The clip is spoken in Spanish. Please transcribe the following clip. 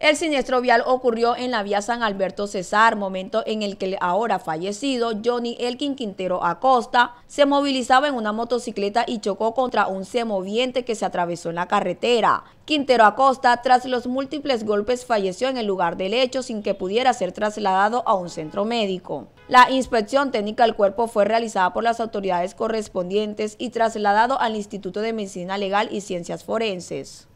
El siniestro vial ocurrió en la vía San Alberto César, momento en el que el ahora fallecido Johnny Elkin Quintero Acosta se movilizaba en una motocicleta y chocó contra un semoviente que se atravesó en la carretera. Quintero Acosta, tras los múltiples golpes, falleció en el lugar del hecho sin que pudiera ser trasladado a un centro médico. La inspección técnica del cuerpo fue realizada por las autoridades correspondientes y trasladado al Instituto de Medicina Legal y Ciencias Forenses.